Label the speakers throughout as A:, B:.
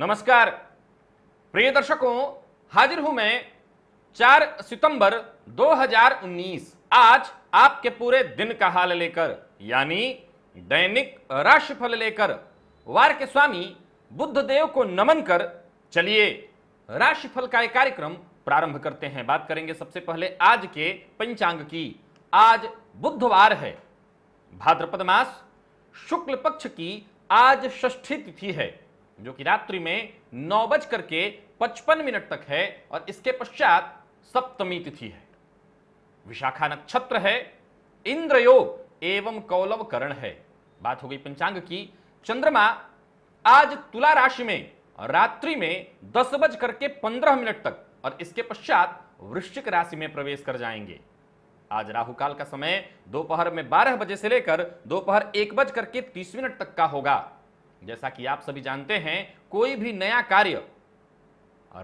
A: नमस्कार प्रिय दर्शकों हाजिर हूं मैं 4 सितंबर 2019 आज आपके पूरे दिन का हाल लेकर यानी दैनिक राशिफल लेकर वार के स्वामी बुद्ध देव को नमन कर चलिए राशिफल का एक कार्यक्रम प्रारंभ करते हैं बात करेंगे सबसे पहले आज के पंचांग की आज बुधवार है भाद्रपद मास शुक्ल पक्ष की आज षष्ठी तिथि है जो कि रात्रि में नौ बज करके पचपन मिनट तक है और इसके पश्चात सप्तमी तिथि है विशाखा नक्षत्र है इंद्रयोग एवं कौलव करण है बात हो गई पंचांग की चंद्रमा आज तुला राशि में रात्रि में दस बज करके पंद्रह मिनट तक और इसके पश्चात वृश्चिक राशि में प्रवेश कर जाएंगे आज राहु काल का समय दोपहर में बारह बजे से लेकर दोपहर एक बज करके तीस मिनट तक का होगा जैसा कि आप सभी जानते हैं कोई भी नया कार्य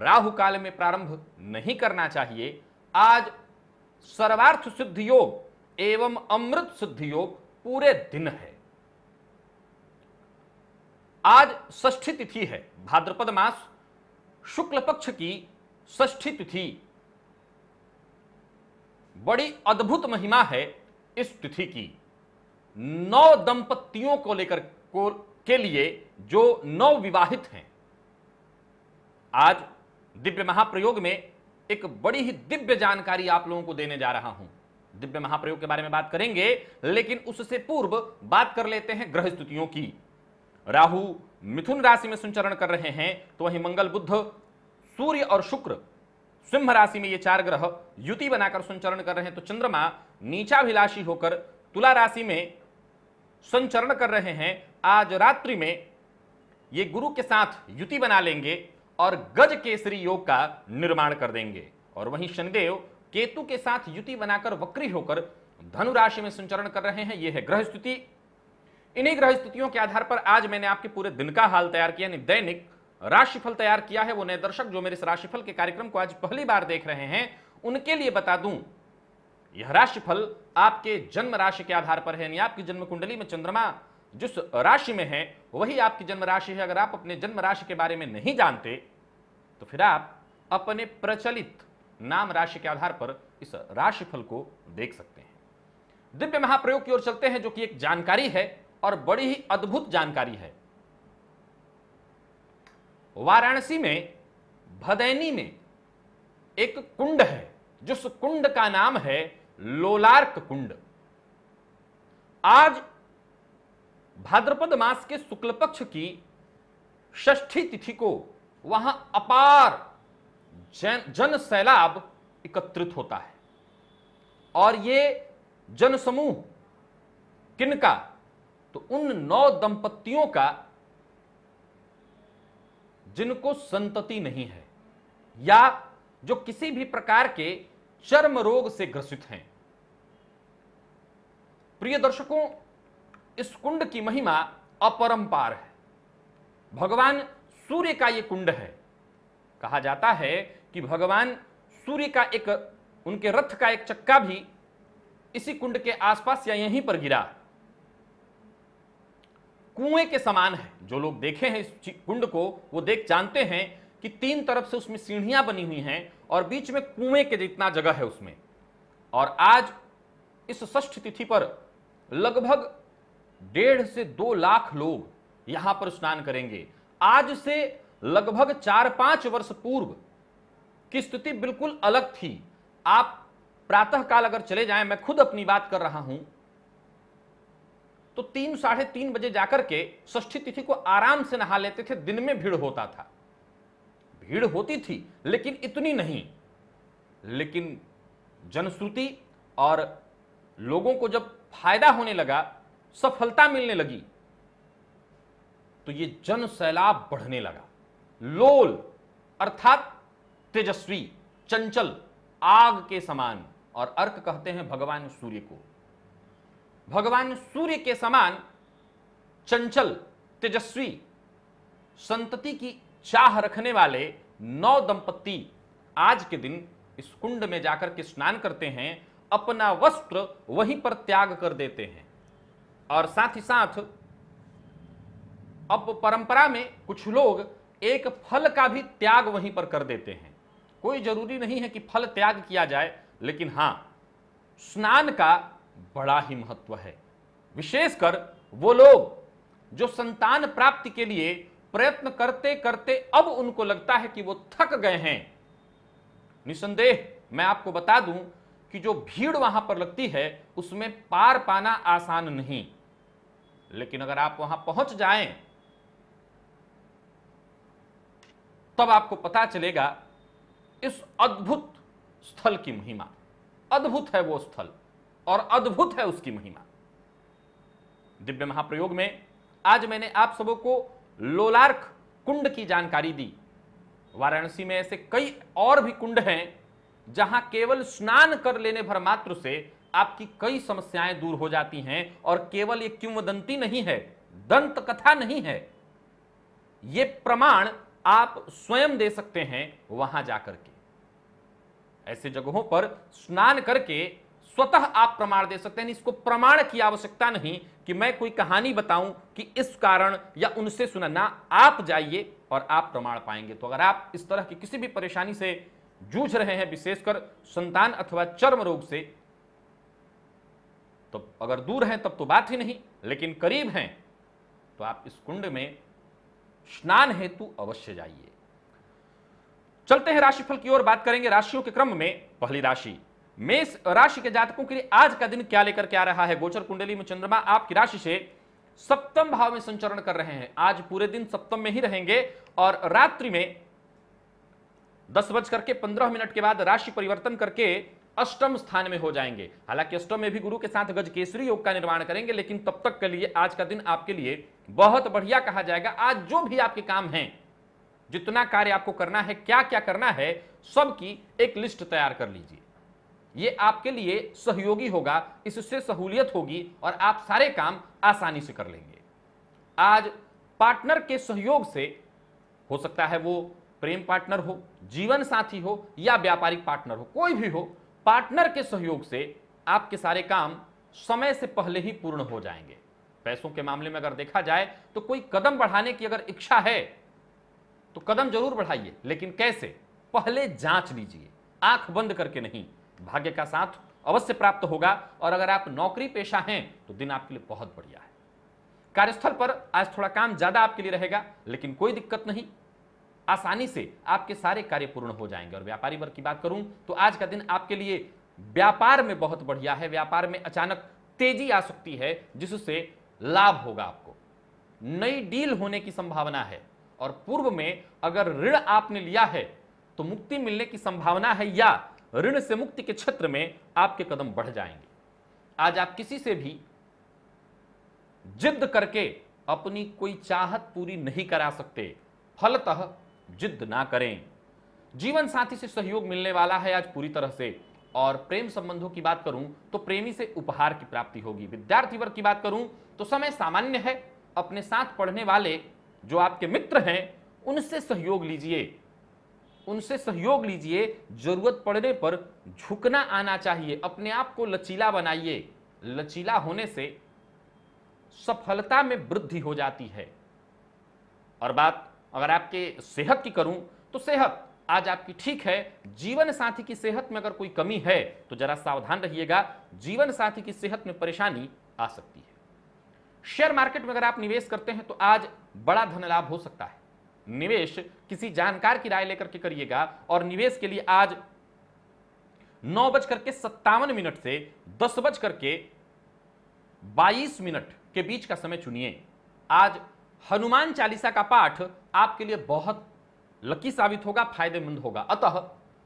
A: राहु काल में प्रारंभ नहीं करना चाहिए आज सर्वार्थ सिद्ध योग एवं अमृत सिद्ध योग पूरे दिन है आज ष्ठी तिथि है भाद्रपद मास शुक्ल पक्ष की ष्ठी तिथि बड़ी अद्भुत महिमा है इस तिथि की नौ दंपतियों को लेकर को के लिए जो नव विवाहित हैं आज दिव्य महाप्रयोग में एक बड़ी ही दिव्य जानकारी आप लोगों को देने जा रहा हूं दिव्य महाप्रयोग के बारे में बात करेंगे लेकिन उससे पूर्व बात कर लेते हैं ग्रह स्तुतियों की राहु मिथुन राशि में संचरण कर रहे हैं तो वहीं मंगल बुद्ध सूर्य और शुक्र सिंह राशि में ये चार ग्रह युति बनाकर संचरण कर रहे हैं तो चंद्रमा नीचाभिलाषी होकर तुला राशि में संचरण कर रहे हैं आज रात्रि में ये गुरु के साथ युति बना लेंगे और गज केसरी योग का निर्माण कर देंगे और वहीं शनिदेव केतु के साथ युति बनाकर वक्री होकर धनु राशि में संचरण कर रहे हैं यह है ग्रह स्थिति इन्हीं ग्रह स्थितियों के आधार पर आज मैंने आपके पूरे दिन का हाल तैयार किया यानी दैनिक राशिफल तैयार किया है वो नए दर्शक जो मेरे इस राशिफल के कार्यक्रम को आज पहली बार देख रहे हैं उनके लिए बता दूं यह राशिफल आपके जन्म राशि के आधार पर है यानी आपकी जन्म कुंडली में चंद्रमा जिस राशि में है वही आपकी जन्म राशि है अगर आप अपने जन्म राशि के बारे में नहीं जानते तो फिर आप अपने प्रचलित नाम राशि के आधार पर इस राशिफल को देख सकते हैं दिव्य महाप्रयोग की ओर चलते हैं जो कि एक जानकारी है और बड़ी ही अद्भुत जानकारी है वाराणसी में भदैनी में एक कुंड है जिस कुंड का नाम है लोलार्क कुंड आज भाद्रपद मास के शुक्ल पक्ष की षष्ठी तिथि को वहां अपार जन जन सैलाब एकत्रित होता है और ये जनसमूह किन का तो उन नौ दंपतियों का जिनको संतति नहीं है या जो किसी भी प्रकार के चर्म रोग से ग्रसित हैं प्रिय दर्शकों इस कुंड की महिमा अपरंपार है भगवान सूर्य का ये कुंड है कहा जाता है कि भगवान सूर्य का एक उनके रथ का एक चक्का भी इसी कुंड के आसपास या यहीं पर गिरा कुएं के समान है जो लोग देखे हैं इस कुंड को वो देख जानते हैं कि तीन तरफ से उसमें सीढ़ियां बनी हुई हैं और बीच में कुएं के जितना जगह है उसमें और आज इस ष्ठ तिथि पर लगभग डेढ़ से दो लाख लोग यहां पर स्नान करेंगे आज से लगभग चार पांच वर्ष पूर्व की स्थिति बिल्कुल अलग थी आप प्रातःकाल अगर चले जाएं मैं खुद अपनी बात कर रहा हूं तो तीन साढ़े तीन बजे जाकर के ष्ठी तिथि को आराम से नहा लेते थे दिन में भीड़ होता था भीड़ होती थी लेकिन इतनी नहीं लेकिन जनश्रुति और लोगों को जब फायदा होने लगा सफलता मिलने लगी तो ये जन सैलाब बढ़ने लगा लोल अर्थात तेजस्वी चंचल आग के समान और अर्क कहते हैं भगवान सूर्य को भगवान सूर्य के समान चंचल तेजस्वी संतति की चाह रखने वाले नौ दंपत्ति आज के दिन इस कुंड में जाकर के स्नान करते हैं अपना वस्त्र वहीं पर त्याग कर देते हैं और साथ ही साथ अब परंपरा में कुछ लोग एक फल का भी त्याग वहीं पर कर देते हैं कोई जरूरी नहीं है कि फल त्याग किया जाए लेकिन हाँ स्नान का बड़ा ही महत्व है विशेषकर वो लोग जो संतान प्राप्ति के लिए प्रयत्न करते करते अब उनको लगता है कि वो थक गए हैं निसंदेह मैं आपको बता दूं कि जो भीड़ वहां पर लगती है उसमें पार पाना आसान नहीं लेकिन अगर आप वहां पहुंच जाएं तब आपको पता चलेगा इस अद्भुत स्थल की महिमा अद्भुत है वो स्थल और अद्भुत है उसकी महिमा दिव्य महाप्रयोग में आज मैंने आप सबों को लोलार्क कुंड की जानकारी दी वाराणसी में ऐसे कई और भी कुंड हैं जहां केवल स्नान कर लेने भर मात्र से आपकी कई समस्याएं दूर हो जाती हैं और केवल ये किंवदंती नहीं है दंत कथा नहीं है ये प्रमाण आप स्वयं दे सकते हैं वहां जाकर के ऐसे जगहों पर स्नान करके स्वतः आप प्रमाण दे सकते हैं इसको प्रमाण की आवश्यकता नहीं कि मैं कोई कहानी बताऊं कि इस कारण या उनसे सुना ना आप जाइए और आप प्रमाण पाएंगे तो अगर आप इस तरह की किसी भी परेशानी से जूझ रहे हैं विशेषकर संतान अथवा चर्म रोग से तो अगर दूर हैं तब तो बात ही नहीं लेकिन करीब हैं तो आप इस कुंड में स्नान हेतु अवश्य जाइए चलते हैं राशिफल की ओर बात करेंगे राशियों के क्रम में पहली राशि मेष राशि के जातकों के लिए आज का दिन क्या लेकर के आ रहा है गोचर कुंडली में चंद्रमा आपकी राशि से सप्तम भाव में संचरण कर रहे हैं आज पूरे दिन सप्तम में ही रहेंगे और रात्रि में दस बज करके पंद्रह मिनट के बाद राशि परिवर्तन करके अष्टम स्थान में हो जाएंगे हालांकि अष्टम में भी गुरु के साथ गज केसरी योग का निर्माण करेंगे लेकिन तब तक के लिए आज का दिन आपके लिए बहुत बढ़िया कहा जाएगा आज जो भी आपके काम हैं जितना कार्य आपको करना है क्या क्या करना है सबकी एक लिस्ट तैयार कर लीजिए ये आपके लिए सहयोगी होगा इससे सहूलियत होगी और आप सारे काम आसानी से कर लेंगे आज पार्टनर के सहयोग से हो सकता है वो प्रेम पार्टनर हो जीवन साथी हो या व्यापारिक पार्टनर हो कोई भी हो पार्टनर के सहयोग से आपके सारे काम समय से पहले ही पूर्ण हो जाएंगे पैसों के मामले में अगर देखा जाए तो कोई कदम बढ़ाने की अगर इच्छा है तो कदम जरूर बढ़ाइए लेकिन कैसे पहले जांच लीजिए आंख बंद करके नहीं भाग्य का साथ अवश्य प्राप्त होगा और अगर आप नौकरी पेशा हैं तो दिन आपके लिए बहुत बढ़िया है कार्यस्थल पर आज थोड़ा काम ज़्यादा आपके लिए रहेगा लेकिन कोई दिक्कत नहीं आसानी से आपके सारे कार्य पूर्ण हो जाएंगे और व्यापारी वर्ग की बात करूं तो आज का दिन आपके लिए व्यापार में बहुत बढ़िया है व्यापार में अचानक तेजी आ सकती है जिससे लाभ होगा आपको नई डील होने की संभावना है और पूर्व में अगर ऋण आपने लिया है तो मुक्ति मिलने की संभावना है या ऋण से मुक्ति के क्षेत्र में आपके कदम बढ़ जाएंगे आज आप किसी से भी जिद्द करके अपनी कोई चाहत पूरी नहीं करा सकते फलतः जिद्द ना करें जीवन साथी से सहयोग मिलने वाला है आज पूरी तरह से और प्रेम संबंधों की बात करूं तो प्रेमी से उपहार की प्राप्ति होगी विद्यार्थी वर्ग की बात करूं तो समय सामान्य है अपने साथ पढ़ने वाले जो आपके मित्र हैं उनसे सहयोग लीजिए उनसे सहयोग लीजिए जरूरत पड़ने पर झुकना आना चाहिए अपने आप को लचीला बनाइए लचीला होने से सफलता में वृद्धि हो जाती है और बात अगर आपके सेहत की करूं तो सेहत आज आपकी ठीक है जीवन साथी की सेहत में अगर कोई कमी है तो जरा सावधान रहिएगा जीवन साथी की सेहत में परेशानी आ सकती है शेयर मार्केट में अगर आप निवेश करते हैं तो आज बड़ा धन लाभ हो सकता है निवेश किसी जानकार की राय लेकर के करिएगा और निवेश के लिए आज नौ बज करके सत्तावन मिनट से दस बज करके बाईस मिनट के बीच का समय चुनिए आज हनुमान चालीसा का पाठ आपके लिए बहुत लकी साबित होगा फायदेमंद होगा अतः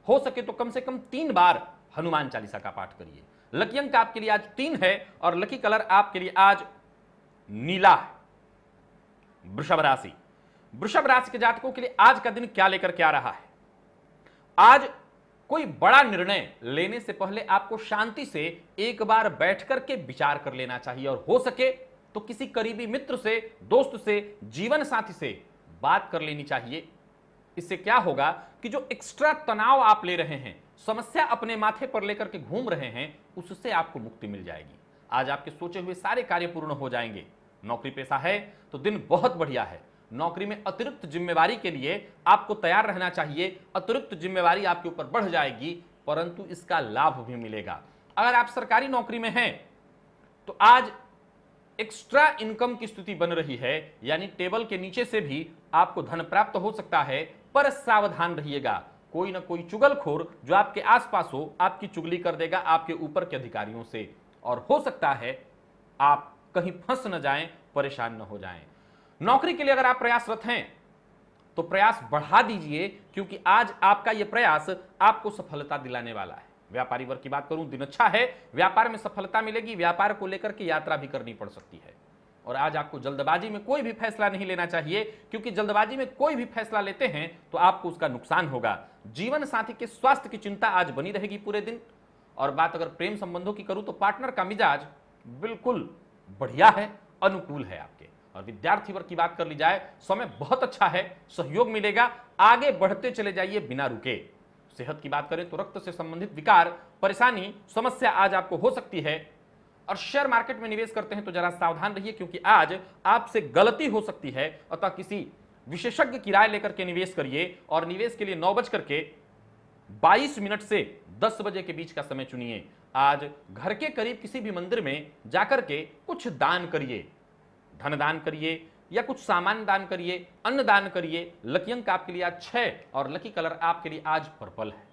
A: हो सके तो कम से कम तीन बार हनुमान चालीसा का पाठ करिए लकी अंक आपके लिए आज तीन है और लकी कलर आपके लिए आज नीला वृषभ राशि वृषभ राशि के जातकों के लिए आज का दिन क्या लेकर क्या रहा है आज कोई बड़ा निर्णय लेने से पहले आपको शांति से एक बार बैठकर के विचार कर लेना चाहिए और हो सके तो किसी करीबी मित्र से दोस्त से जीवन साथी से बात कर लेनी चाहिए इससे क्या होगा कि जो एक्स्ट्रा तनाव आप ले रहे हैं समस्या अपने माथे पर लेकर के घूम रहे हैं उससे आपको मुक्ति मिल जाएगी आज आपके सोचे हुए सारे कार्य पूर्ण हो जाएंगे नौकरी पेशा है तो दिन बहुत बढ़िया है नौकरी में अतिरिक्त जिम्मेवारी के लिए आपको तैयार रहना चाहिए अतिरिक्त जिम्मेवारी आपके ऊपर बढ़ जाएगी परंतु इसका लाभ भी मिलेगा अगर आप सरकारी नौकरी में हैं तो आज एक्स्ट्रा इनकम की स्थिति बन रही है यानी टेबल के नीचे से भी आपको धन प्राप्त हो सकता है पर सावधान रहिएगा कोई ना कोई चुगलखोर जो आपके आसपास हो आपकी चुगली कर देगा आपके ऊपर के अधिकारियों से और हो सकता है आप कहीं फंस न जाएं परेशान न हो जाएं नौकरी के लिए अगर आप प्रयासरत हैं तो प्रयास बढ़ा दीजिए क्योंकि आज आपका यह प्रयास आपको सफलता दिलाने वाला है व्यापारी वर्ग की बात करूं दिन अच्छा है व्यापार में सफलता मिलेगी व्यापार को लेकर के यात्रा भी करनी पड़ सकती है और आज आपको जल्दबाजी में कोई भी फैसला नहीं लेना चाहिए क्योंकि जल्दबाजी में कोई भी फैसला लेते हैं तो आपको उसका नुकसान होगा जीवन साथी के स्वास्थ्य की चिंता आज बनी रहेगी पूरे दिन और बात अगर प्रेम संबंधों की करूं तो पार्टनर का मिजाज बिल्कुल बढ़िया है अनुकूल है आप और विद्यार्थी वर्ग की बात कर ली जाए समय बहुत अच्छा है सहयोग मिलेगा आगे बढ़ते चले जाइए बिना रुके सेहत की बात करें तो रक्त से संबंधित विकार परेशानी समस्या आज आपको हो सकती है और शेयर मार्केट में निवेश करते हैं तो जरा सावधान रहिए क्योंकि आज आपसे गलती हो सकती है अतः किसी विशेषज्ञ की राय लेकर के निवेश करिए और निवेश के लिए नौ बज करके 22 मिनट से 10 बजे के बीच का समय चुनिए आज घर के करीब किसी भी मंदिर में जाकर के कुछ दान करिए धन दान करिए या कुछ सामान दान करिए अन्न दान करिए लकी अंक आपके लिए आज छह और लकी कलर आपके लिए आज पर्पल है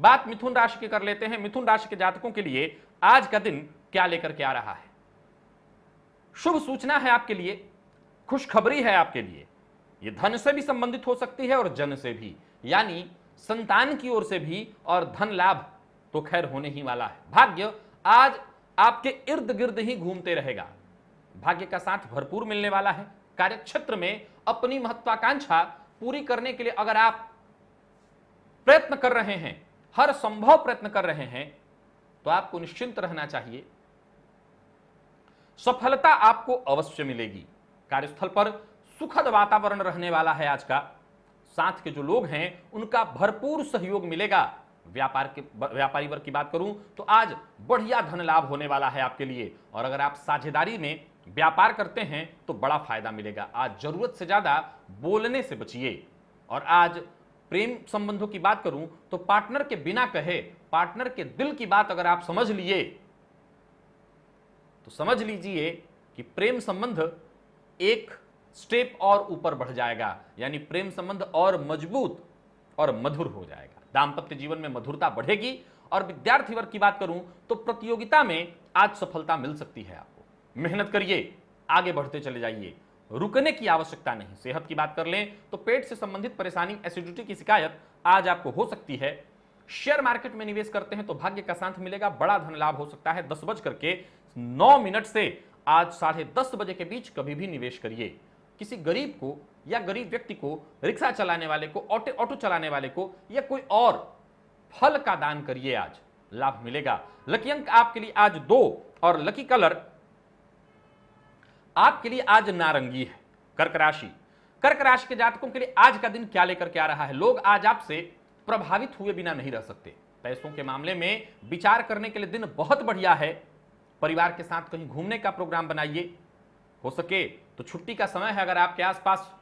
A: बात मिथुन राशि की कर लेते हैं मिथुन राशि के जातकों के लिए आज का दिन क्या लेकर के आ रहा है शुभ सूचना है आपके लिए खुशखबरी है आपके लिए ये धन से भी संबंधित हो सकती है और जन से भी यानी संतान की ओर से भी और धन लाभ तो खैर होने ही वाला है भाग्य आज आपके इर्द गिर्द ही घूमते रहेगा भाग्य का साथ भरपूर मिलने वाला है कार्यक्षेत्र में अपनी महत्वाकांक्षा पूरी करने के लिए अगर आप प्रयत्न कर रहे हैं हर संभव प्रयत्न कर रहे हैं तो आपको निश्चिंत रहना चाहिए सफलता आपको अवश्य मिलेगी कार्यस्थल पर सुखद वातावरण रहने वाला है आज का साथ के जो लोग हैं उनका भरपूर सहयोग मिलेगा व्यापार के व्यापारी वर्ग की बात करूं तो आज बढ़िया धन लाभ होने वाला है आपके लिए और अगर आप साझेदारी में व्यापार करते हैं तो बड़ा फायदा मिलेगा आज जरूरत से ज्यादा बोलने से बचिए और आज प्रेम संबंधों की बात करूं तो पार्टनर के बिना कहे पार्टनर के दिल की बात अगर आप समझ लिए तो समझ लीजिए कि प्रेम संबंध एक स्टेप और ऊपर बढ़ जाएगा यानी प्रेम संबंध और मजबूत और मधुर हो जाएगा दाम्पत्य जीवन में मधुरता बढ़ेगी और विद्यार्थी वर्ग की बात करूं तो प्रतियोगिता में आज सफलता मिल सकती है आपको मेहनत करिए आगे बढ़ते चले जाइए रुकने की आवश्यकता नहीं सेहत की बात कर लें तो पेट से संबंधित परेशानी एसिडिटी की शिकायत आज आपको हो सकती है शेयर मार्केट में निवेश करते हैं तो भाग्य का साथ मिलेगा बड़ा धन लाभ हो सकता है दस बज करके नौ मिनट से आज साढ़े दस बजे के बीच कभी भी निवेश करिए किसी गरीब को या गरीब व्यक्ति को रिक्शा चलाने वाले को ऑटो ऑटो चलाने वाले को या कोई और फल का दान करिए आज लाभ मिलेगा लकी अंक आपके लिए आज दो और लकी कलर आपके लिए आज नारंगी है कर्क राशि कर्क राशि के जातकों के लिए आज का दिन क्या लेकर के आ रहा है लोग आज आपसे प्रभावित हुए बिना नहीं रह सकते पैसों के मामले में विचार करने के लिए दिन बहुत बढ़िया है परिवार के साथ कहीं घूमने का प्रोग्राम बनाइए हो सके तो छुट्टी का समय है अगर आपके आसपास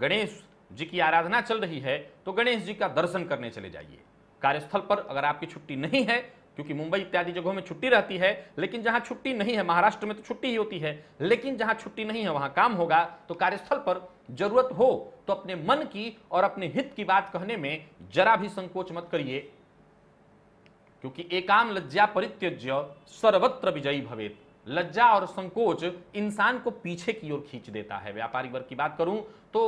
A: गणेश जी की आराधना चल रही है तो गणेश जी का दर्शन करने चले जाइए कार्यस्थल पर अगर आपकी छुट्टी नहीं है क्योंकि मुंबई इत्यादि जगहों में छुट्टी रहती है लेकिन जहां छुट्टी नहीं है महाराष्ट्र में तो छुट्टी ही होती है लेकिन जहां छुट्टी नहीं है वहां काम होगा तो कार्यस्थल पर जरूरत हो तो अपने मन की और अपने हित की बात कहने में जरा भी संकोच मत करिए क्योंकि एकाम लज्जा परित्यज्य सर्वत्र विजयी भवेत लज्जा और संकोच इंसान को पीछे की ओर खींच देता है व्यापारिक वर्ग की बात करूं तो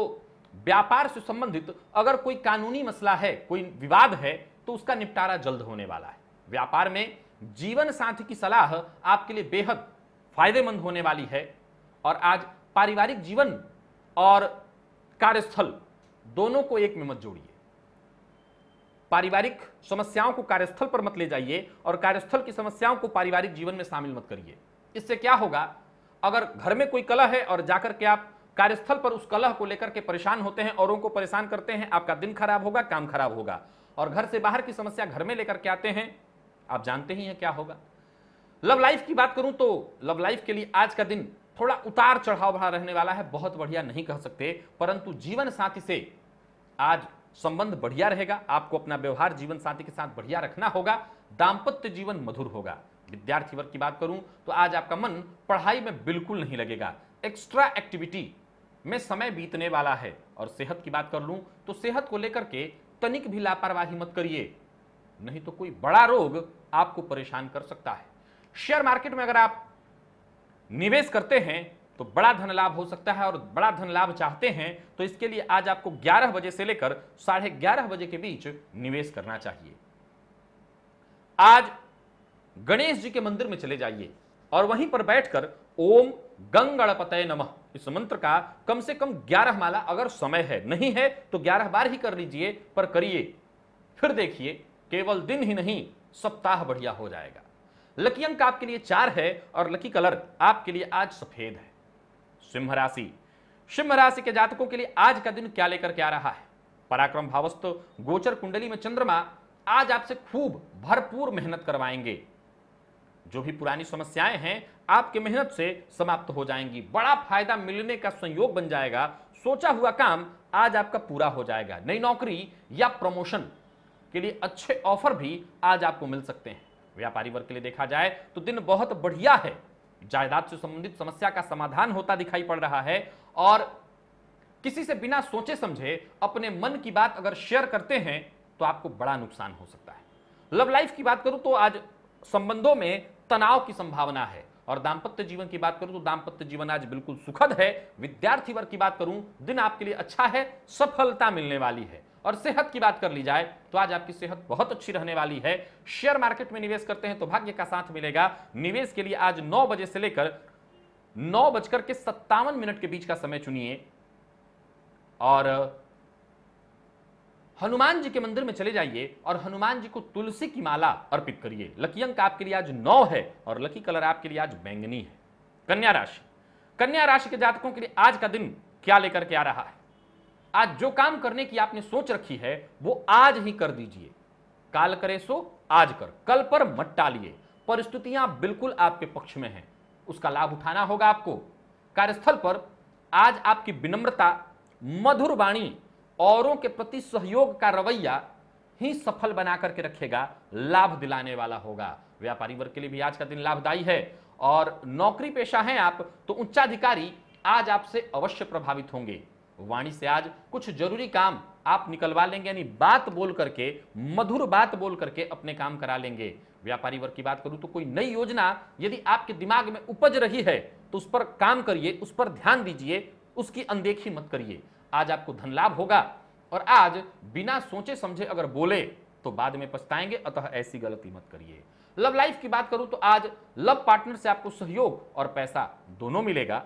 A: व्यापार से संबंधित अगर कोई कानूनी मसला है कोई विवाद है तो उसका निपटारा जल्द होने वाला है व्यापार में जीवन साथी की सलाह आपके लिए बेहद फायदेमंद होने वाली है और आज पारिवारिक जीवन और कार्यस्थल दोनों को एक में मत जोड़िए पारिवारिक समस्याओं को कार्यस्थल पर मत ले जाइए और कार्यस्थल की समस्याओं को पारिवारिक जीवन में शामिल मत करिए इससे क्या होगा अगर घर में कोई कला है और जाकर के आप कार्यस्थल पर उस कलह को लेकर के परेशान होते हैं औरों को परेशान करते हैं आपका दिन खराब होगा काम खराब होगा और घर से बाहर की समस्या घर में लेकर के आते हैं आप जानते ही हैं क्या होगा लव लाइफ की बात करूं तो लव लाइफ के लिए आज का दिन थोड़ा उतार चढ़ाव भरा रहने वाला है बहुत बढ़िया नहीं कह सकते परंतु जीवन साथी से आज संबंध बढ़िया रहेगा आपको अपना व्यवहार जीवन साथी के साथ बढ़िया रखना होगा दाम्पत्य जीवन मधुर होगा विद्यार्थी वर्ग की बात करूं तो आज आपका मन पढ़ाई में बिल्कुल नहीं लगेगा एक्स्ट्रा एक्टिविटी में समय बीतने वाला है और सेहत की बात कर लूं तो सेहत को लेकर के तनिक भी लापरवाही मत करिए नहीं तो कोई बड़ा रोग आपको परेशान कर सकता है शेयर मार्केट में अगर आप निवेश करते हैं तो बड़ा धन लाभ हो सकता है और बड़ा धन लाभ चाहते हैं तो इसके लिए आज आपको 11 बजे से लेकर साढ़े ग्यारह बजे के बीच निवेश करना चाहिए आज गणेश जी के मंदिर में चले जाइए और वहीं पर बैठकर ओम गंग गणपतय नमः इस मंत्र का कम से कम 11 माला अगर समय है नहीं है तो 11 बार ही कर लीजिए पर करिए फिर देखिए केवल दिन ही नहीं सप्ताह बढ़िया हो जाएगा लकी अंक आपके लिए चार है और लकी कलर आपके लिए आज सफेद है सिंह राशि सिंह राशि के जातकों के लिए आज का दिन क्या लेकर के आ रहा है पराक्रम भावस्त गोचर कुंडली में चंद्रमा आज आपसे खूब भरपूर मेहनत करवाएंगे जो भी पुरानी समस्याएं हैं आपके मेहनत से समाप्त हो जाएंगी बड़ा फायदा मिलने का संयोग बन जाएगा सोचा हुआ काम आज आपका पूरा हो जाएगा नई नौकरी या प्रमोशन के लिए अच्छे ऑफर भी आज आपको मिल सकते हैं व्यापारी वर्ग के लिए देखा जाए तो दिन बहुत बढ़िया है जायदाद से संबंधित समस्या का समाधान होता दिखाई पड़ रहा है और किसी से बिना सोचे समझे अपने मन की बात अगर शेयर करते हैं तो आपको बड़ा नुकसान हो सकता है लव लाइफ की बात करूं तो आज संबंधों में तनाव की संभावना है और दाम्पत्य जीवन की बात करूं तो दाम्पत्य जीवन आज बिल्कुल सुखद है विद्यार्थी वर्ग की बात करूं दिन आपके लिए अच्छा है सफलता मिलने वाली है और सेहत की बात कर ली जाए तो आज आपकी सेहत बहुत अच्छी रहने वाली है शेयर मार्केट में निवेश करते हैं तो भाग्य का साथ मिलेगा निवेश के लिए आज नौ बजे से लेकर नौ बजकर के सत्तावन मिनट के बीच का समय चुनिए और हनुमान जी के मंदिर में चले जाइए और हनुमान जी को तुलसी की माला अर्पित करिए लकी अंक आपके लिए आज नौ है और लकी कलर आपके लिए आज बैंगनी है कन्या राशि कन्या राशि के जातकों के लिए आज का दिन क्या लेकर के आ रहा है आज जो काम करने की आपने सोच रखी है वो आज ही कर दीजिए काल करे सो आज कर कल पर मत टालिए परिस्थितियां बिल्कुल आपके पक्ष में हैं उसका लाभ उठाना होगा आपको कार्यस्थल पर आज आपकी विनम्रता मधुर वाणी औरों के प्रति सहयोग का रवैया ही सफल बना करके रखेगा लाभ दिलाने वाला होगा व्यापारी वर्ग के लिए भी आज का दिन लाभदायी है और नौकरी पेशा हैं आप तो उच्चाधिकारी आज आपसे अवश्य प्रभावित होंगे वाणी से आज कुछ जरूरी काम आप निकलवा लेंगे यानी बात बोल करके मधुर बात बोल करके अपने काम करा लेंगे व्यापारी वर्ग की बात करूं तो कोई नई योजना यदि आपके दिमाग में उपज रही है तो उस पर काम करिए उस पर ध्यान दीजिए उसकी अनदेखी मत करिए आज आपको धन लाभ होगा और आज बिना सोचे समझे अगर बोले तो बाद में पछताएंगे अतः ऐसी गलती मत करिए लव लाइफ की बात करूं तो आज लव पार्टनर से आपको सहयोग और पैसा दोनों मिलेगा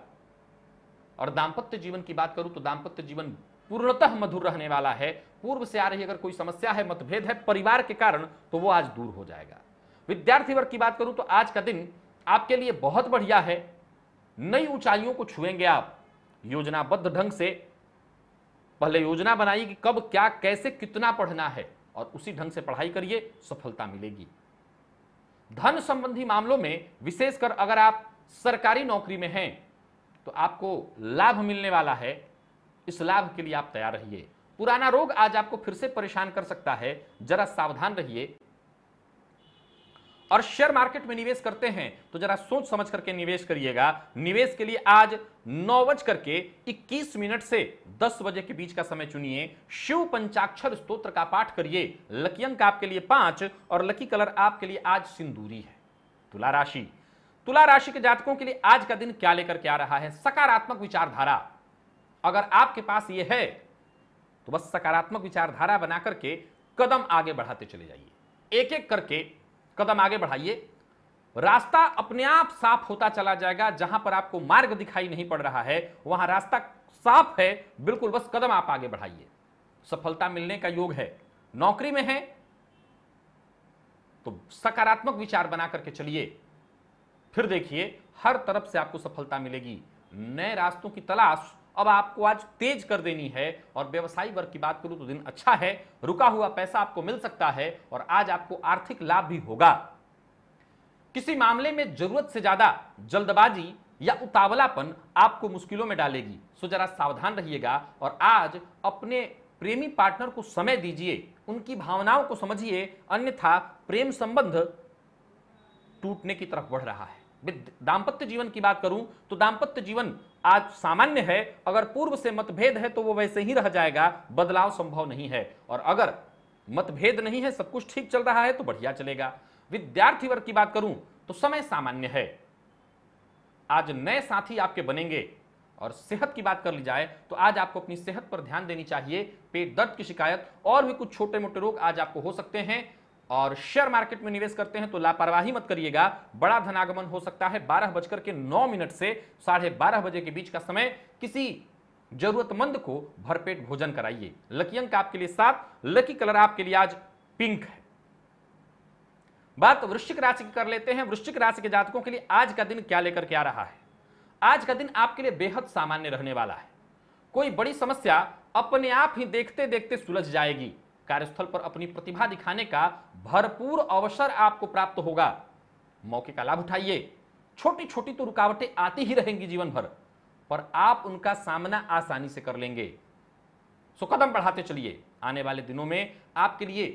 A: और दाम्पत्य जीवन की बात करूं तो दाम्पत्य जीवन पूर्णतः मधुर रहने वाला है पूर्व से आ रही अगर कोई समस्या है मतभेद है परिवार के कारण तो वो आज दूर हो जाएगा विद्यार्थी वर्ग की बात करूं तो आज का दिन आपके लिए बहुत बढ़िया है नई ऊंचाइयों को छुएंगे आप योजनाबद्ध ढंग से पहले योजना बनाइए कि कब क्या कैसे कितना पढ़ना है और उसी ढंग से पढ़ाई करिए सफलता मिलेगी धन संबंधी मामलों में विशेषकर अगर आप सरकारी नौकरी में हैं तो आपको लाभ मिलने वाला है इस लाभ के लिए आप तैयार रहिए पुराना रोग आज आपको फिर से परेशान कर सकता है जरा सावधान रहिए और शेयर मार्केट में निवेश करते हैं तो जरा सोच समझ करके निवेश करिएगा निवेश के लिए आज नौ बज करके इक्कीस मिनट से दस बजे के बीच का समय चुनिए शिव पंचाक्षर स्तोत्र का पाठ करिए लकी अंक आपके लिए पांच और लकी कलर आपके लिए आज सिंदूरी है तुला राशि तुला राशि के जातकों के लिए आज का दिन क्या लेकर के आ रहा है सकारात्मक विचारधारा अगर आपके पास ये है तो बस सकारात्मक विचारधारा बना करके कदम आगे बढ़ाते चले जाइए एक एक करके कदम आगे बढ़ाइए रास्ता अपने आप साफ होता चला जाएगा जहां पर आपको मार्ग दिखाई नहीं पड़ रहा है वहां रास्ता साफ है बिल्कुल बस कदम आप आगे बढ़ाइए सफलता मिलने का योग है नौकरी में है तो सकारात्मक विचार बना करके चलिए फिर देखिए हर तरफ से आपको सफलता मिलेगी नए रास्तों की तलाश अब आपको आज तेज कर देनी है और व्यवसायी वर्ग की बात करूं तो दिन अच्छा है रुका हुआ पैसा आपको मिल सकता है और आज आपको आर्थिक लाभ भी होगा किसी मामले में जरूरत से ज्यादा जल्दबाजी या उतावलापन आपको मुश्किलों में डालेगी सो जरा सावधान रहिएगा और आज अपने प्रेमी पार्टनर को समय दीजिए उनकी भावनाओं को समझिए अन्यथा प्रेम संबंध टूटने की तरफ बढ़ रहा है दाम्पत्य जीवन की बात करूं तो दाम्पत्य जीवन आज सामान्य है अगर पूर्व से मतभेद है तो वो वैसे ही रह जाएगा बदलाव संभव नहीं है और अगर मतभेद नहीं है सब कुछ ठीक चल रहा है तो बढ़िया चलेगा विद्यार्थी वर्ग की बात करूं तो समय सामान्य है आज नए साथी आपके बनेंगे और सेहत की बात कर ली जाए तो आज आपको अपनी सेहत पर ध्यान देनी चाहिए पेट दर्द की शिकायत और भी कुछ छोटे मोटे रोग आज आपको हो सकते हैं और शेयर मार्केट में निवेश करते हैं तो लापरवाही मत करिएगा बड़ा धनागमन हो सकता है बारह बजकर के नौ मिनट से साढ़े बारह बजे के बीच का समय किसी जरूरतमंद को भरपेट भोजन कराइए लकी अंक आपके लिए सात लकी कलर आपके लिए आज पिंक है बात वृश्चिक राशि की कर लेते हैं वृश्चिक राशि के जातकों के लिए आज का दिन क्या लेकर के आ रहा है आज का दिन आपके लिए बेहद सामान्य रहने वाला है कोई बड़ी समस्या अपने आप ही देखते देखते सुलझ जाएगी कार्यस्थल पर अपनी प्रतिभा दिखाने का भरपूर अवसर आपको प्राप्त होगा मौके का लाभ उठाइए छोटी छोटी तो रुकावटें आती ही रहेंगी जीवन भर पर आप उनका सामना आसानी से कर लेंगे सो कदम बढ़ाते चलिए आने वाले दिनों में आपके लिए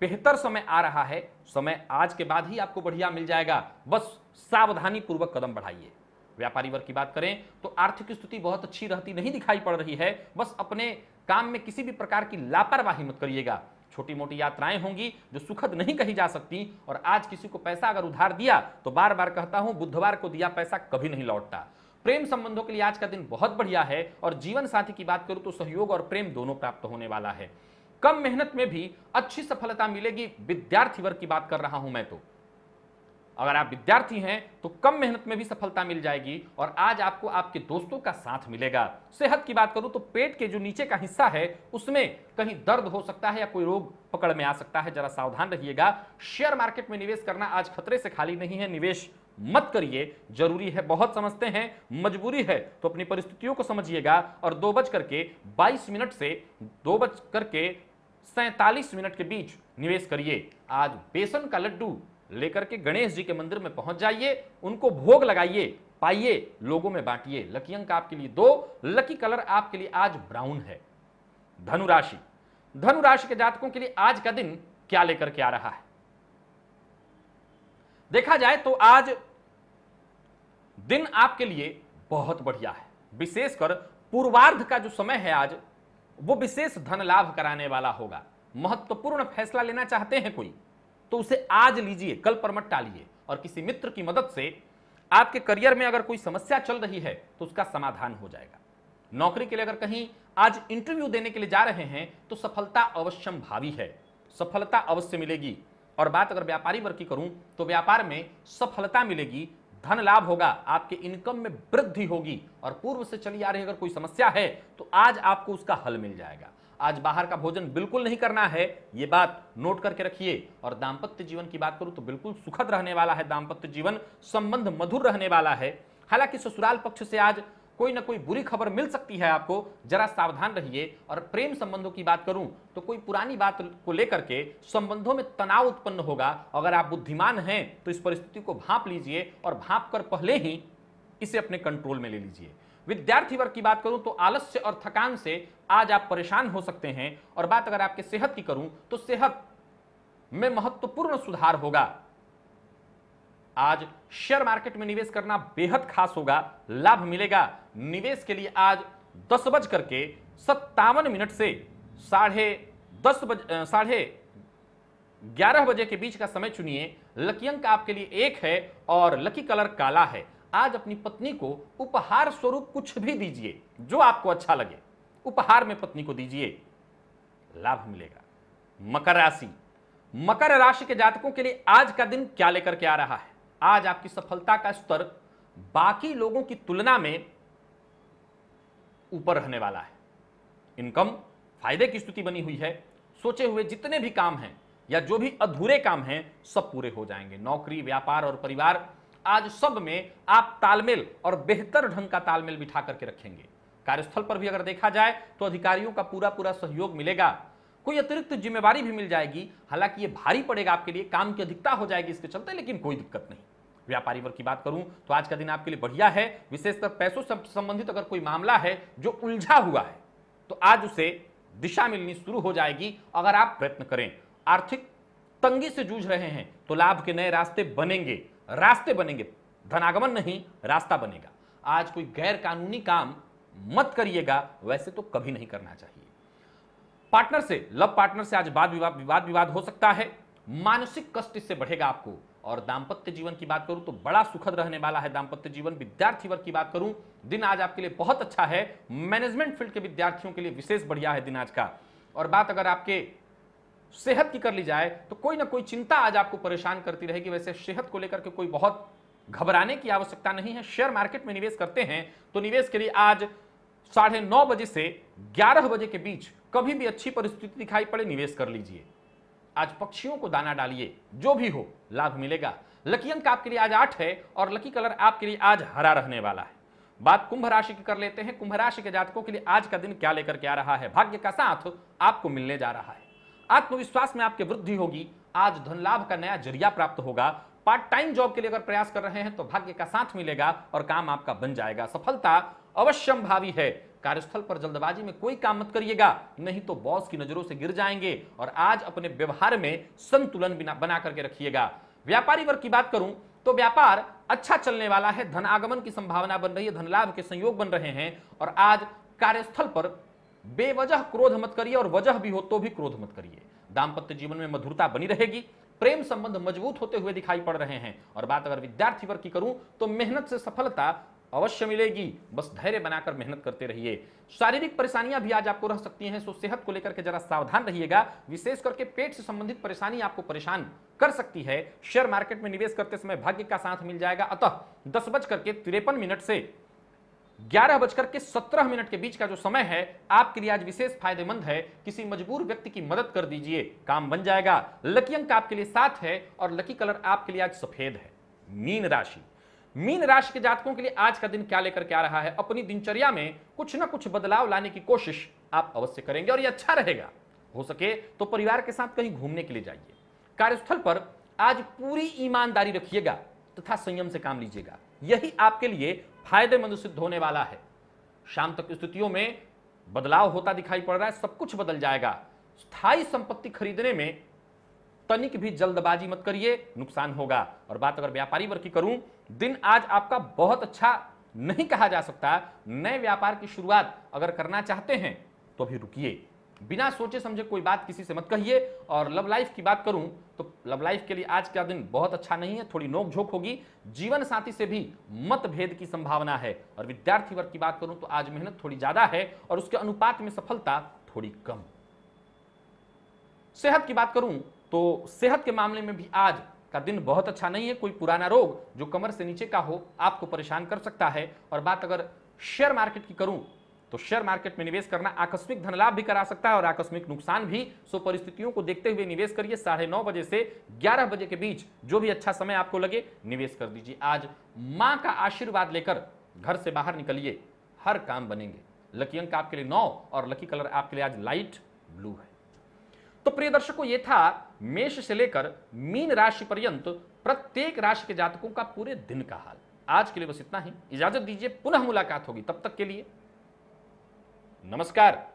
A: बेहतर समय आ रहा है समय आज के बाद ही आपको बढ़िया मिल जाएगा बस सावधानी पूर्वक कदम बढ़ाइए व्यापारी वर्ग की बात करें तो आर्थिक स्थिति बहुत अच्छी रहती नहीं दिखाई पड़ रही है बस अपने काम में किसी भी प्रकार की लापरवाही मत करिएगा छोटी मोटी यात्राएं होंगी जो सुखद नहीं कही जा सकती और आज किसी को पैसा अगर उधार दिया तो बार बार कहता हूं बुधवार को दिया पैसा कभी नहीं लौटता प्रेम संबंधों के लिए आज का दिन बहुत बढ़िया है और जीवन साथी की बात करूं तो सहयोग और प्रेम दोनों प्राप्त होने वाला है कम मेहनत में भी अच्छी सफलता मिलेगी विद्यार्थी वर्ग की बात कर रहा हूं मैं तो अगर आप विद्यार्थी हैं तो कम मेहनत में भी सफलता मिल जाएगी और आज आपको आपके दोस्तों का साथ मिलेगा सेहत की बात करूं तो पेट के जो नीचे का हिस्सा है उसमें कहीं दर्द हो सकता है या कोई रोग पकड़ में आ सकता है जरा सावधान रहिएगा शेयर मार्केट में निवेश करना आज खतरे से खाली नहीं है निवेश मत करिए जरूरी है बहुत समझते हैं मजबूरी है तो अपनी परिस्थितियों को समझिएगा और दो बज करके बाईस मिनट से दो बज करके सैतालीस मिनट के बीच निवेश करिए आज बेसन का लड्डू लेकर के गणेश जी के मंदिर में पहुंच जाइए उनको भोग लगाइए पाइए लोगों में बांटिए लकी अंक आपके लिए दो लकी कलर आपके लिए आज ब्राउन है धनुराशि धनुराशि के जातकों के लिए आज का दिन क्या लेकर के आ रहा है देखा जाए तो आज दिन आपके लिए बहुत बढ़िया है विशेषकर पूर्वार्ध का जो समय है आज वो विशेष धन लाभ कराने वाला होगा महत्वपूर्ण फैसला लेना चाहते हैं कोई तो उसे आज लीजिए कल पर मत टालिए और किसी मित्र की मदद से आपके करियर में अगर कोई समस्या चल रही है तो उसका समाधान हो जाएगा नौकरी के लिए अगर कहीं आज इंटरव्यू देने के लिए जा रहे हैं तो सफलता अवश्य भावी है सफलता अवश्य मिलेगी और बात अगर व्यापारी वर्ग की करूं तो व्यापार में सफलता मिलेगी धन लाभ होगा आपके इनकम में वृद्धि होगी और पूर्व से चली आ रही अगर कोई समस्या है तो आज आपको उसका हल मिल जाएगा आज बाहर का भोजन बिल्कुल नहीं करना है ये बात नोट करके रखिए और दाम्पत्य जीवन की बात करूं तो बिल्कुल सुखद रहने वाला है दाम्पत्य जीवन संबंध मधुर रहने वाला है हालांकि ससुराल पक्ष से आज कोई ना कोई बुरी खबर मिल सकती है आपको जरा सावधान रहिए और प्रेम संबंधों की बात करूं तो कोई पुरानी बात को लेकर के संबंधों में तनाव उत्पन्न होगा अगर आप बुद्धिमान हैं तो इस परिस्थिति को भाप लीजिए और भाप कर पहले ही इसे अपने कंट्रोल में ले लीजिए विद्यार्थी वर्ग की बात करूं तो आलस्य और थकान से आज आप परेशान हो सकते हैं और बात अगर आपके सेहत की करूं तो सेहत में महत्वपूर्ण सुधार होगा आज शेयर मार्केट में निवेश करना बेहद खास होगा लाभ मिलेगा निवेश के लिए आज दस बज करके सत्तावन मिनट से साढ़े दस बज साढ़े ग्यारह बजे के बीच का समय चुनिए लकी अंक आपके लिए एक है और लकी कलर काला है आज अपनी पत्नी को उपहार स्वरूप कुछ भी दीजिए जो आपको अच्छा लगे उपहार में पत्नी को दीजिए लाभ मिलेगा मकर राशि मकर राशि के जातकों के लिए आज का दिन क्या लेकर के आ रहा है आज आपकी सफलता का स्तर बाकी लोगों की तुलना में ऊपर रहने वाला है इनकम फायदे की स्थिति बनी हुई है सोचे हुए जितने भी काम हैं या जो भी अधूरे काम हैं सब पूरे हो जाएंगे नौकरी व्यापार और परिवार आज सब में आप तालमेल और बेहतर ढंग का तालमेल बिठा करके रखेंगे कार्यस्थल पर भी अगर देखा जाए तो अधिकारियों का पूरा पूरा सहयोग मिलेगा कोई अतिरिक्त जिम्मेवारी भी मिल जाएगी हालांकि ये भारी पड़ेगा आपके लिए काम की अधिकता हो जाएगी इसके चलते लेकिन कोई दिक्कत नहीं व्यापारी वर्ग की बात करूं तो आज का दिन आपके लिए बढ़िया है विशेषकर पैसों से संबंधित अगर कोई मामला है जो उलझा हुआ है तो आज उसे दिशा मिलनी शुरू हो जाएगी अगर आप प्रयत्न करें आर्थिक तंगी से जूझ रहे हैं तो लाभ के नए रास्ते बनेंगे रास्ते बनेंगे धनागमन नहीं रास्ता बनेगा आज कोई गैर कानूनी काम मत करिएगा वैसे तो कभी नहीं करना चाहिए पार्टनर से लव पार्टनर से आज वाद विवाद विवाद विवाद हो सकता है मानसिक कष्ट इससे बढ़ेगा आपको और दाम्पत्य जीवन की बात करूं तो बड़ा सुखद रहने वाला है दाम्पत्य जीवन विद्यार्थी वर्ग की बात करूं दिन आज आपके लिए बहुत अच्छा है मैनेजमेंट फील्ड के विद्यार्थियों के लिए विशेष बढ़िया है दिन आज का और बात अगर आपके सेहत की कर ली जाए तो कोई ना कोई चिंता आज आपको परेशान करती रहेगी वैसे सेहत को लेकर के कोई बहुत घबराने की आवश्यकता नहीं है शेयर मार्केट में निवेश करते हैं तो निवेश के लिए आज साढ़े नौ बजे से ग्यारह बजे के बीच कभी भी अच्छी परिस्थिति दिखाई पड़े निवेश कर लीजिए आज पक्षियों को दाना डालिए जो भी हो लाभ मिलेगा लकी अंक आपके लिए आज आठ है और लकी कलर आपके लिए आज हरा रहने वाला है बात कुंभ राशि की कर लेते हैं कुंभ राशि के जातकों के लिए आज का दिन क्या लेकर के आ रहा है भाग्य का साथ आपको मिलने जा रहा है आत्मविश्वास में आपकी वृद्धि होगी आज धन लाभ का नया जरिया प्राप्त होगा पार्ट टाइम जॉब के लिए अगर प्रयास कर रहे हैं तो भाग्य का साथ मिलेगा और काम आपका बन जाएगा सफलता अवश्यम भावी है कार्यस्थल पर जल्दबाजी में कोई काम मत करिएगा नहीं तो बॉस की नजरों से गिर जाएंगे और आज अपने व्यवहार में संतुलन बना करके रखिएगा व्यापारी वर्ग की बात करूं तो व्यापार अच्छा चलने वाला है धन आगमन की संभावना बन रही है धन लाभ के संयोग बन रहे हैं और आज कार्यस्थल पर बेवजह क्रोध मत करिए और वजह भी हो तो भी क्रोध मत करिए दाम्पत्य जीवन में मधुरता बनी रहेगी प्रेम संबंध मजबूत होते हुए दिखाई पड़ रहे हैं और बात अगर विद्यार्थी वर्ग की करूं तो मेहनत से सफलता अवश्य मिलेगी बस धैर्य बनाकर मेहनत करते रहिए शारीरिक परेशानियां भी आज आपको रह सकती हैं सो सेहत को लेकर के जरा सावधान रहिएगा विशेष करके पेट से संबंधित परेशानी आपको परेशान कर सकती है शेयर मार्केट में निवेश करते समय भाग्य का साथ मिल जाएगा अतः दस बज करके तिरपन मिनट से ग्यारह बजकर के सत्रह मिनट के बीच का जो समय है आपके लिए आज विशेष फायदेमंद है किसी मजबूर व्यक्ति की मदद कर दीजिए काम बन जाएगा लकी अंक आपके लिए सात है और लकी कलर आपके लिए आज सफेद है मीन राशि मीन राशि के जातकों के लिए आज का दिन क्या लेकर के आ रहा है अपनी दिनचर्या में कुछ ना कुछ बदलाव लाने की कोशिश आप अवश्य करेंगे और ये अच्छा रहेगा हो सके तो परिवार के साथ कहीं घूमने के लिए जाइए कार्यस्थल पर आज पूरी ईमानदारी रखिएगा तथा संयम से काम लीजिएगा यही आपके लिए फायदेमंद सिद्ध होने वाला है शाम तक स्थितियों में बदलाव होता दिखाई पड़ रहा है सब कुछ बदल जाएगा स्थायी संपत्ति खरीदने में तनिक भी जल्दबाजी मत करिए नुकसान होगा और बात अगर व्यापारी वर्ग की करूं दिन आज आपका बहुत अच्छा नहीं कहा जा सकता नए व्यापार की शुरुआत अगर करना चाहते हैं तो अभी रुकिए बिना सोचे समझे कोई बात किसी से मत कहिए और लव लाइफ की बात करूं तो लव लाइफ के लिए आज का दिन बहुत अच्छा नहीं है थोड़ी नोकझोंक होगी जीवन साथी से भी मतभेद की संभावना है और विद्यार्थी वर्ग की बात करूं तो आज मेहनत थोड़ी ज्यादा है और उसके अनुपात में सफलता थोड़ी कम सेहत की बात करूं तो सेहत के मामले में भी आज का दिन बहुत अच्छा नहीं है कोई पुराना रोग जो कमर से नीचे का हो आपको परेशान कर सकता है और बात अगर शेयर मार्केट की करूं तो शेयर मार्केट में निवेश करना आकस्मिक धनलाभ भी करा सकता है और आकस्मिक नुकसान भी सो परिस्थितियों को देखते हुए निवेश करिए साढ़े नौ बजे से ग्यारह बजे के बीच जो भी अच्छा समय आपको लगे निवेश कर दीजिए आज माँ का आशीर्वाद लेकर घर से बाहर निकलिए हर काम बनेंगे लकी अंक आपके लिए नौ और लकी कलर आपके लिए आज लाइट ब्लू है तो प्रिय दर्शकों ये था मेष से लेकर मीन राशि पर्यंत प्रत्येक राशि के जातकों का पूरे दिन का हाल आज के लिए बस इतना ही इजाजत दीजिए पुनः मुलाकात होगी तब तक के लिए नमस्कार